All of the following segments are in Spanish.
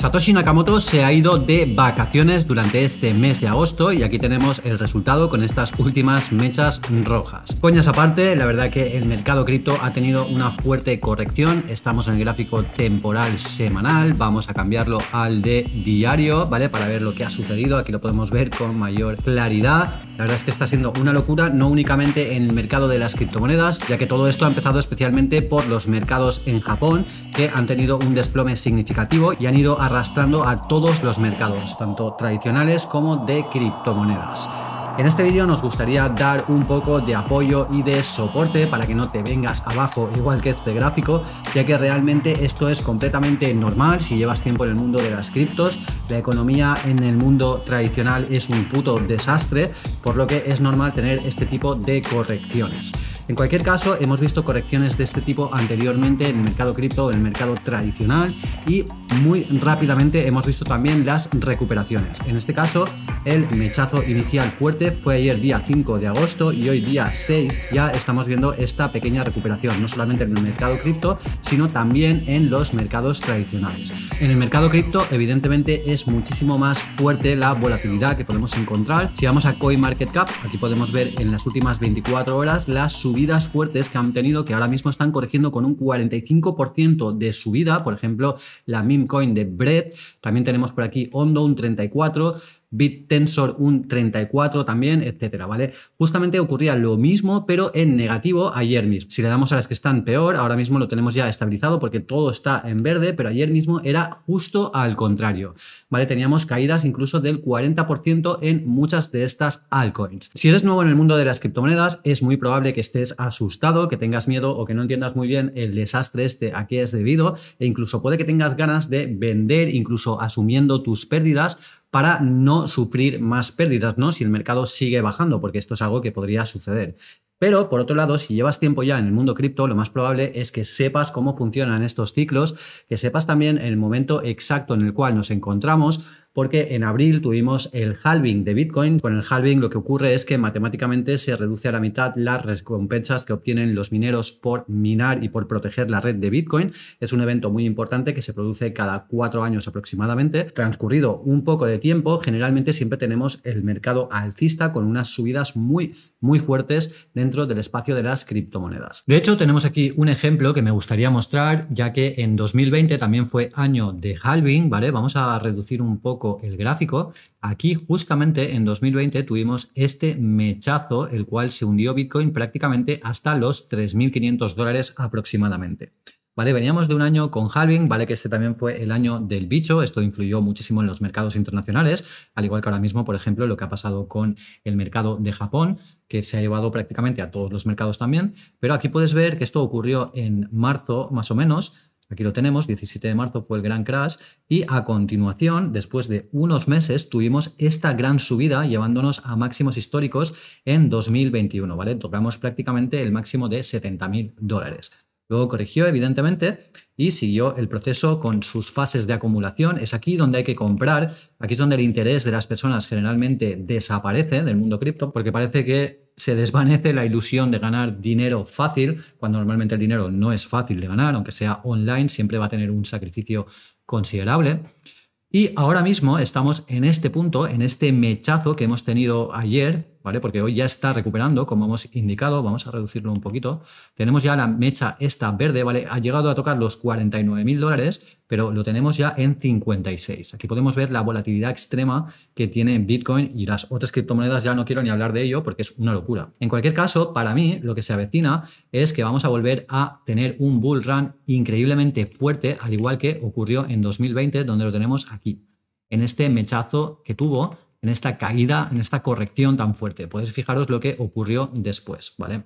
Satoshi Nakamoto se ha ido de vacaciones durante este mes de agosto y aquí tenemos el resultado con estas últimas mechas rojas. Coñas aparte, la verdad que el mercado cripto ha tenido una fuerte corrección. Estamos en el gráfico temporal semanal, vamos a cambiarlo al de diario, ¿vale? Para ver lo que ha sucedido, aquí lo podemos ver con mayor claridad. La verdad es que está siendo una locura, no únicamente en el mercado de las criptomonedas, ya que todo esto ha empezado especialmente por los mercados en Japón, que han tenido un desplome significativo y han ido a arrastrando a todos los mercados, tanto tradicionales como de criptomonedas. En este vídeo nos gustaría dar un poco de apoyo y de soporte para que no te vengas abajo igual que este gráfico, ya que realmente esto es completamente normal si llevas tiempo en el mundo de las criptos. La economía en el mundo tradicional es un puto desastre, por lo que es normal tener este tipo de correcciones. En cualquier caso, hemos visto correcciones de este tipo anteriormente en el mercado cripto, o en el mercado tradicional y muy rápidamente hemos visto también las recuperaciones. En este caso, el mechazo inicial fuerte fue ayer día 5 de agosto y hoy día 6 ya estamos viendo esta pequeña recuperación, no solamente en el mercado cripto, sino también en los mercados tradicionales. En el mercado cripto, evidentemente, es muchísimo más fuerte la volatilidad que podemos encontrar. Si vamos a CoinMarketCap, aquí podemos ver en las últimas 24 horas la subida subidas fuertes que han tenido, que ahora mismo están corrigiendo con un 45% de subida, por ejemplo, la meme coin de Bread, también tenemos por aquí Ondo un 34%, BitTensor un 34 también, etcétera, ¿vale? Justamente ocurría lo mismo, pero en negativo ayer mismo. Si le damos a las que están peor, ahora mismo lo tenemos ya estabilizado porque todo está en verde, pero ayer mismo era justo al contrario, ¿vale? Teníamos caídas incluso del 40% en muchas de estas altcoins. Si eres nuevo en el mundo de las criptomonedas, es muy probable que estés asustado, que tengas miedo o que no entiendas muy bien el desastre este a qué es debido e incluso puede que tengas ganas de vender, incluso asumiendo tus pérdidas, para no sufrir más pérdidas, ¿no? Si el mercado sigue bajando, porque esto es algo que podría suceder. Pero por otro lado, si llevas tiempo ya en el mundo cripto, lo más probable es que sepas cómo funcionan estos ciclos, que sepas también el momento exacto en el cual nos encontramos porque en abril tuvimos el halving de Bitcoin. Con el halving lo que ocurre es que matemáticamente se reduce a la mitad las recompensas que obtienen los mineros por minar y por proteger la red de Bitcoin. Es un evento muy importante que se produce cada cuatro años aproximadamente. Transcurrido un poco de tiempo, generalmente siempre tenemos el mercado alcista con unas subidas muy, muy fuertes dentro del espacio de las criptomonedas. De hecho, tenemos aquí un ejemplo que me gustaría mostrar, ya que en 2020 también fue año de halving, ¿vale? Vamos a reducir un poco el gráfico, aquí justamente en 2020 tuvimos este mechazo, el cual se hundió Bitcoin prácticamente hasta los 3.500 dólares aproximadamente. ¿Vale? Veníamos de un año con halving, ¿vale? Que este también fue el año del bicho, esto influyó muchísimo en los mercados internacionales, al igual que ahora mismo, por ejemplo, lo que ha pasado con el mercado de Japón, que se ha llevado prácticamente a todos los mercados también, pero aquí puedes ver que esto ocurrió en marzo más o menos, Aquí lo tenemos, 17 de marzo fue el gran crash y a continuación, después de unos meses, tuvimos esta gran subida llevándonos a máximos históricos en 2021, ¿vale? Tocamos prácticamente el máximo de 70.000 mil dólares. Luego corrigió, evidentemente, y siguió el proceso con sus fases de acumulación. Es aquí donde hay que comprar, aquí es donde el interés de las personas generalmente desaparece del mundo cripto, porque parece que se desvanece la ilusión de ganar dinero fácil, cuando normalmente el dinero no es fácil de ganar, aunque sea online, siempre va a tener un sacrificio considerable. Y ahora mismo estamos en este punto, en este mechazo que hemos tenido ayer porque hoy ya está recuperando, como hemos indicado, vamos a reducirlo un poquito. Tenemos ya la mecha esta verde, ¿vale? Ha llegado a tocar los 49.000 dólares, pero lo tenemos ya en 56. Aquí podemos ver la volatilidad extrema que tiene Bitcoin y las otras criptomonedas, ya no quiero ni hablar de ello porque es una locura. En cualquier caso, para mí lo que se avecina es que vamos a volver a tener un bull run increíblemente fuerte, al igual que ocurrió en 2020, donde lo tenemos aquí en este mechazo que tuvo en esta caída, en esta corrección tan fuerte. Podéis fijaros lo que ocurrió después, ¿vale?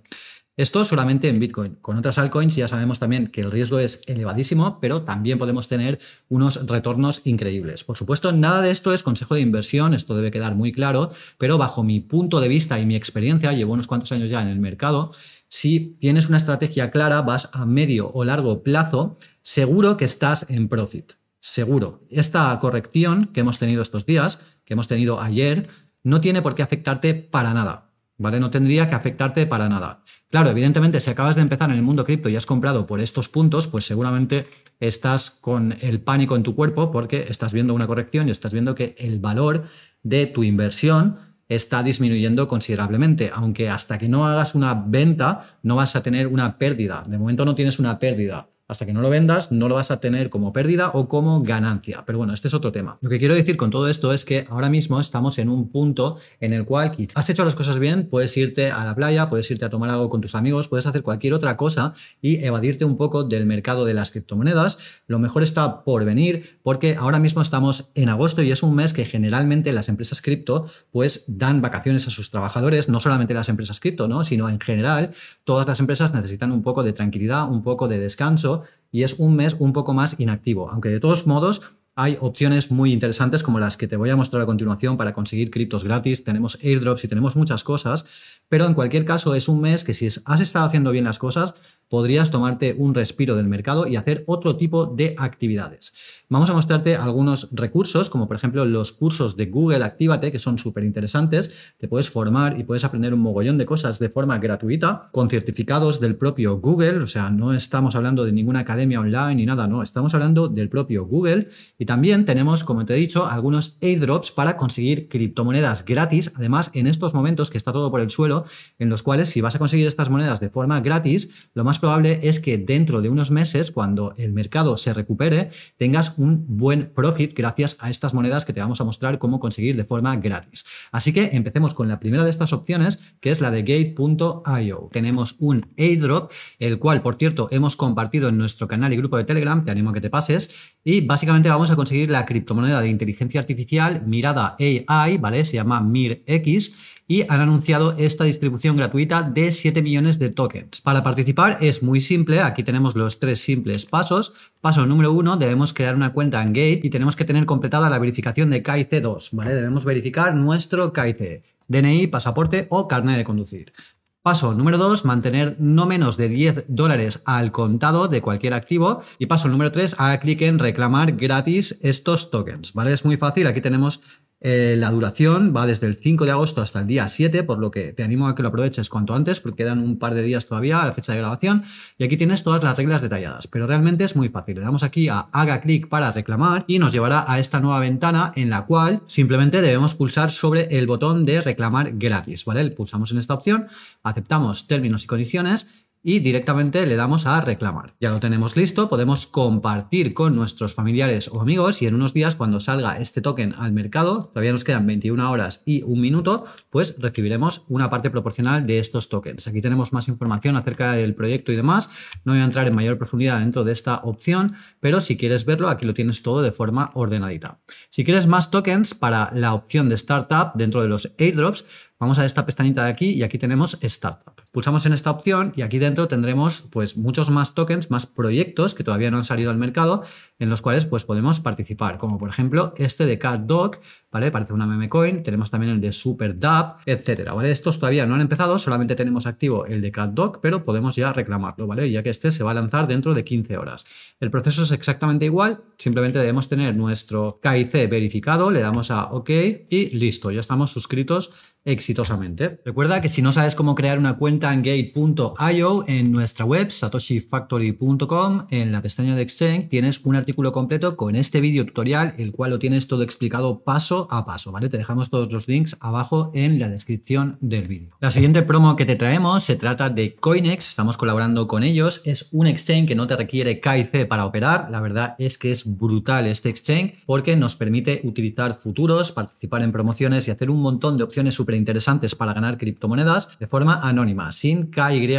Esto solamente en Bitcoin. Con otras altcoins ya sabemos también que el riesgo es elevadísimo, pero también podemos tener unos retornos increíbles. Por supuesto, nada de esto es consejo de inversión, esto debe quedar muy claro, pero bajo mi punto de vista y mi experiencia, llevo unos cuantos años ya en el mercado, si tienes una estrategia clara, vas a medio o largo plazo, seguro que estás en profit. Seguro. Esta corrección que hemos tenido estos días que hemos tenido ayer, no tiene por qué afectarte para nada. ¿Vale? No tendría que afectarte para nada. Claro, evidentemente, si acabas de empezar en el mundo cripto y has comprado por estos puntos, pues seguramente estás con el pánico en tu cuerpo porque estás viendo una corrección y estás viendo que el valor de tu inversión está disminuyendo considerablemente, aunque hasta que no hagas una venta no vas a tener una pérdida. De momento no tienes una pérdida, hasta que no lo vendas, no lo vas a tener como pérdida o como ganancia. Pero bueno, este es otro tema. Lo que quiero decir con todo esto es que ahora mismo estamos en un punto en el cual has hecho las cosas bien, puedes irte a la playa, puedes irte a tomar algo con tus amigos, puedes hacer cualquier otra cosa y evadirte un poco del mercado de las criptomonedas. Lo mejor está por venir porque ahora mismo estamos en agosto y es un mes que generalmente las empresas cripto pues dan vacaciones a sus trabajadores, no solamente las empresas cripto, ¿no? sino en general todas las empresas necesitan un poco de tranquilidad, un poco de descanso y es un mes un poco más inactivo, aunque de todos modos hay opciones muy interesantes como las que te voy a mostrar a continuación para conseguir criptos gratis, tenemos airdrops y tenemos muchas cosas pero en cualquier caso, es un mes que si has estado haciendo bien las cosas, podrías tomarte un respiro del mercado y hacer otro tipo de actividades. Vamos a mostrarte algunos recursos, como por ejemplo los cursos de Google Actívate, que son súper interesantes. Te puedes formar y puedes aprender un mogollón de cosas de forma gratuita, con certificados del propio Google. O sea, no estamos hablando de ninguna academia online ni nada, no, estamos hablando del propio Google. Y también tenemos, como te he dicho, algunos airdrops para conseguir criptomonedas gratis. Además, en estos momentos que está todo por el suelo, en los cuales si vas a conseguir estas monedas de forma gratis, lo más probable es que dentro de unos meses, cuando el mercado se recupere, tengas un buen profit gracias a estas monedas que te vamos a mostrar cómo conseguir de forma gratis. Así que empecemos con la primera de estas opciones, que es la de gate.io. Tenemos un airdrop, el cual, por cierto, hemos compartido en nuestro canal y grupo de Telegram, te animo a que te pases, y básicamente vamos a conseguir la criptomoneda de inteligencia artificial mirada AI, ¿vale? Se llama MIRX y han anunciado esta distribución gratuita de 7 millones de tokens. Para participar es muy simple, aquí tenemos los tres simples pasos. Paso número uno, debemos crear una cuenta en Gate y tenemos que tener completada la verificación de KIC2, ¿vale? Debemos verificar nuestro KIC, DNI, pasaporte o carnet de conducir. Paso número 2, mantener no menos de 10 dólares al contado de cualquier activo. Y paso número 3, haga clic en reclamar gratis estos tokens. ¿vale? Es muy fácil, aquí tenemos eh, la duración va desde el 5 de agosto hasta el día 7, por lo que te animo a que lo aproveches cuanto antes, porque quedan un par de días todavía a la fecha de grabación. Y aquí tienes todas las reglas detalladas, pero realmente es muy fácil. Le damos aquí a haga clic para reclamar y nos llevará a esta nueva ventana en la cual simplemente debemos pulsar sobre el botón de reclamar gratis, ¿vale? Pulsamos en esta opción, aceptamos términos y condiciones y directamente le damos a reclamar. Ya lo tenemos listo, podemos compartir con nuestros familiares o amigos y en unos días cuando salga este token al mercado, todavía nos quedan 21 horas y un minuto, pues recibiremos una parte proporcional de estos tokens. Aquí tenemos más información acerca del proyecto y demás, no voy a entrar en mayor profundidad dentro de esta opción, pero si quieres verlo, aquí lo tienes todo de forma ordenadita. Si quieres más tokens para la opción de startup dentro de los airdrops, Vamos a esta pestañita de aquí y aquí tenemos Startup. Pulsamos en esta opción y aquí dentro tendremos pues muchos más tokens, más proyectos que todavía no han salido al mercado en los cuales pues, podemos participar, como por ejemplo este de CatDoc, ¿vale? Parece una meme coin, tenemos también el de SuperDAP, etcétera, ¿vale? Estos todavía no han empezado, solamente tenemos activo el de CatDoc, pero podemos ya reclamarlo, ¿vale? Ya que este se va a lanzar dentro de 15 horas. El proceso es exactamente igual, simplemente debemos tener nuestro KIC verificado, le damos a OK y listo, ya estamos suscritos exitosamente. Recuerda que si no sabes cómo crear una cuenta en gate.io en nuestra web satoshifactory.com en la pestaña de Exchange tienes un artículo completo con este vídeo tutorial, el cual lo tienes todo explicado paso a paso, ¿vale? Te dejamos todos los links abajo en la descripción del vídeo. La siguiente promo que te traemos se trata de Coinex, estamos colaborando con ellos, es un exchange que no te requiere c para operar, la verdad es que es brutal este exchange porque nos permite utilizar futuros, participar en promociones y hacer un montón de opciones súper interesantes para ganar criptomonedas de forma anónima, sin KYC.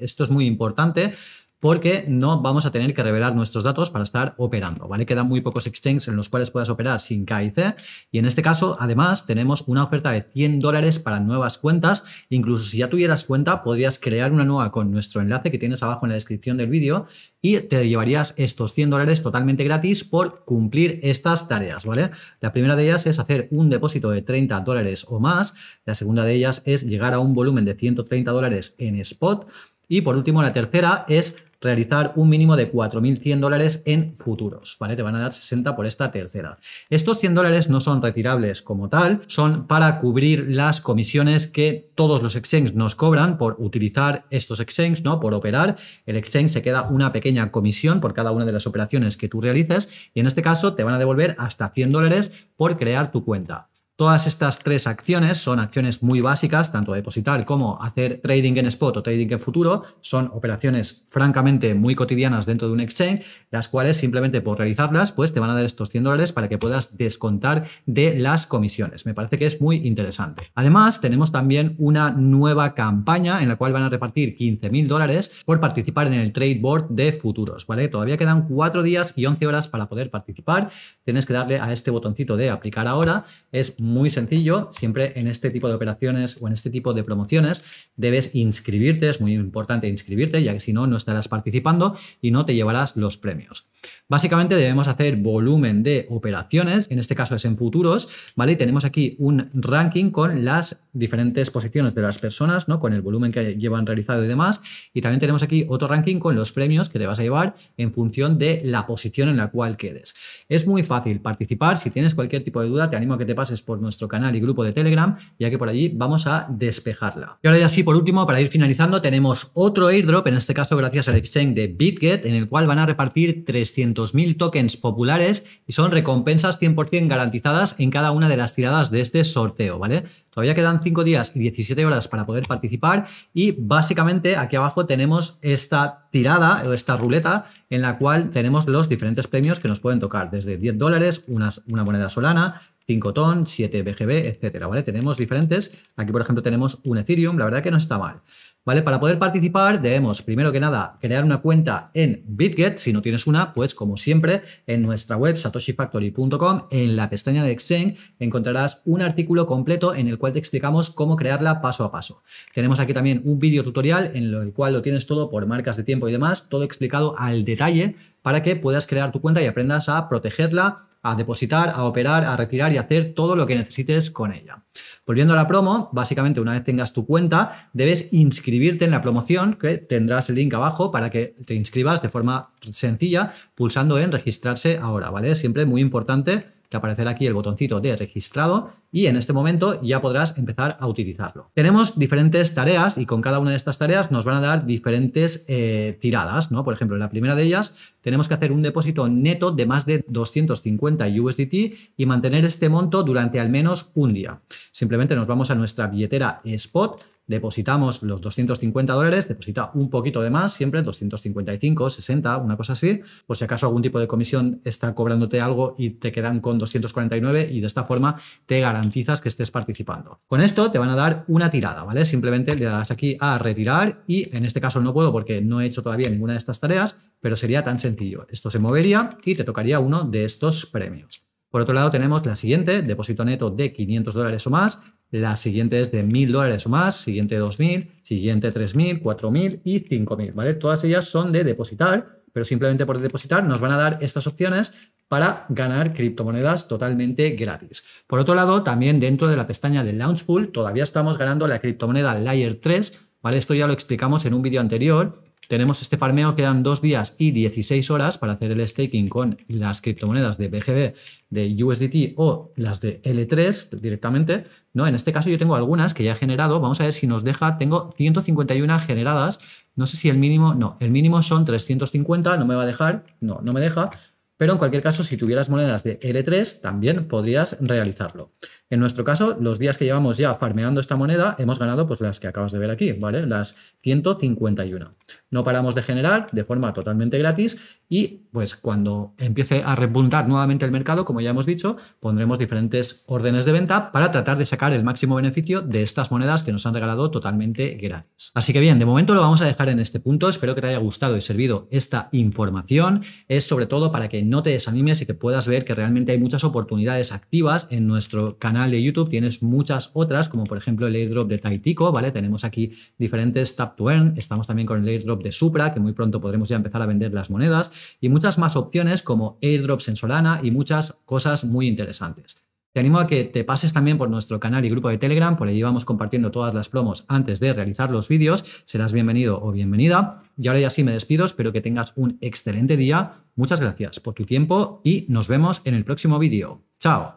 Esto es muy importante porque no vamos a tener que revelar nuestros datos para estar operando, ¿vale? Quedan muy pocos exchanges en los cuales puedas operar sin KIC y en este caso, además, tenemos una oferta de 100 dólares para nuevas cuentas. Incluso si ya tuvieras cuenta, podrías crear una nueva con nuestro enlace que tienes abajo en la descripción del vídeo y te llevarías estos 100 dólares totalmente gratis por cumplir estas tareas, ¿vale? La primera de ellas es hacer un depósito de 30 dólares o más, la segunda de ellas es llegar a un volumen de 130 dólares en spot y por último, la tercera es realizar un mínimo de 4.100 dólares en futuros, ¿vale? Te van a dar 60 por esta tercera. Estos 100 dólares no son retirables como tal, son para cubrir las comisiones que todos los exchanges nos cobran por utilizar estos exchanges, ¿no? Por operar. El exchange se queda una pequeña comisión por cada una de las operaciones que tú realices y en este caso te van a devolver hasta 100 dólares por crear tu cuenta. Todas estas tres acciones son acciones muy básicas, tanto depositar como hacer trading en spot o trading en futuro. Son operaciones francamente muy cotidianas dentro de un exchange, las cuales simplemente por realizarlas, pues te van a dar estos 100 dólares para que puedas descontar de las comisiones. Me parece que es muy interesante. Además, tenemos también una nueva campaña en la cual van a repartir 15.000 mil dólares por participar en el trade board de futuros, ¿vale? Todavía quedan 4 días y 11 horas para poder participar. Tienes que darle a este botoncito de aplicar ahora. Es muy muy sencillo. Siempre en este tipo de operaciones o en este tipo de promociones debes inscribirte. Es muy importante inscribirte, ya que si no, no estarás participando y no te llevarás los premios. Básicamente debemos hacer volumen de operaciones, en este caso es en futuros, ¿vale? Y tenemos aquí un ranking con las diferentes posiciones de las personas, ¿no? Con el volumen que llevan realizado y demás. Y también tenemos aquí otro ranking con los premios que te vas a llevar en función de la posición en la cual quedes. Es muy fácil participar. Si tienes cualquier tipo de duda, te animo a que te pases por nuestro canal y grupo de Telegram, ya que por allí vamos a despejarla. Y ahora ya sí, por último, para ir finalizando, tenemos otro airdrop, en este caso gracias al exchange de BitGet, en el cual van a repartir 300 2000 tokens populares y son recompensas 100% garantizadas en cada una de las tiradas de este sorteo, ¿vale? Todavía quedan 5 días y 17 horas para poder participar y básicamente aquí abajo tenemos esta tirada o esta ruleta en la cual tenemos los diferentes premios que nos pueden tocar, desde 10 dólares, una moneda solana, 5 ton, 7 BGB, etcétera, ¿vale? Tenemos diferentes. Aquí, por ejemplo, tenemos un Ethereum, la verdad que no está mal. Para poder participar debemos, primero que nada, crear una cuenta en BitGet. Si no tienes una, pues como siempre, en nuestra web satoshifactory.com, en la pestaña de Exchange, encontrarás un artículo completo en el cual te explicamos cómo crearla paso a paso. Tenemos aquí también un vídeo tutorial en el cual lo tienes todo por marcas de tiempo y demás, todo explicado al detalle para que puedas crear tu cuenta y aprendas a protegerla a depositar, a operar, a retirar y hacer todo lo que necesites con ella. Volviendo a la promo, básicamente una vez tengas tu cuenta, debes inscribirte en la promoción, que tendrás el link abajo para que te inscribas de forma sencilla pulsando en registrarse ahora, ¿vale? Siempre muy importante te aparecerá aquí el botoncito de registrado y en este momento ya podrás empezar a utilizarlo. Tenemos diferentes tareas y con cada una de estas tareas nos van a dar diferentes eh, tiradas, ¿no? Por ejemplo, en la primera de ellas tenemos que hacer un depósito neto de más de 250 USDT y mantener este monto durante al menos un día. Simplemente nos vamos a nuestra billetera Spot, depositamos los 250 dólares, deposita un poquito de más, siempre 255, 60, una cosa así, por si acaso algún tipo de comisión está cobrándote algo y te quedan con 249 y de esta forma te garantizas que estés participando. Con esto te van a dar una tirada, ¿vale? Simplemente le darás aquí a retirar y en este caso no puedo porque no he hecho todavía ninguna de estas tareas, pero sería tan sencillo. Esto se movería y te tocaría uno de estos premios. Por otro lado, tenemos la siguiente, depósito neto de 500 dólares o más. La siguiente es de 1000 dólares o más, siguiente 2000, siguiente 3000, 4000 y 5000, ¿vale? Todas ellas son de depositar, pero simplemente por depositar nos van a dar estas opciones para ganar criptomonedas totalmente gratis. Por otro lado, también dentro de la pestaña del Launchpool todavía estamos ganando la criptomoneda Layer 3, ¿vale? Esto ya lo explicamos en un vídeo anterior tenemos este farmeo, quedan dos días y 16 horas para hacer el staking con las criptomonedas de BGB, de USDT o las de L3 directamente. ¿no? En este caso yo tengo algunas que ya he generado. Vamos a ver si nos deja. Tengo 151 generadas. No sé si el mínimo, no, el mínimo son 350, no me va a dejar, no, no me deja. Pero en cualquier caso, si tuvieras monedas de L3, también podrías realizarlo. En nuestro caso, los días que llevamos ya farmeando esta moneda, hemos ganado pues las que acabas de ver aquí, ¿vale? Las 151. No paramos de generar de forma totalmente gratis y pues cuando empiece a repuntar nuevamente el mercado, como ya hemos dicho, pondremos diferentes órdenes de venta para tratar de sacar el máximo beneficio de estas monedas que nos han regalado totalmente gratis. Así que bien, de momento lo vamos a dejar en este punto. Espero que te haya gustado y servido esta información. Es sobre todo para que no te desanimes y que puedas ver que realmente hay muchas oportunidades activas en nuestro canal de YouTube. Tienes muchas otras, como por ejemplo el airdrop de Taitico, ¿vale? Tenemos aquí diferentes tap to earn. Estamos también con el airdrop de Supra, que muy pronto podremos ya empezar a vender las monedas y muchas más opciones como airdrops en Solana y muchas cosas muy interesantes. Te animo a que te pases también por nuestro canal y grupo de Telegram, por allí vamos compartiendo todas las plomos antes de realizar los vídeos. Serás bienvenido o bienvenida. Y ahora ya sí me despido, espero que tengas un excelente día. Muchas gracias por tu tiempo y nos vemos en el próximo vídeo. ¡Chao!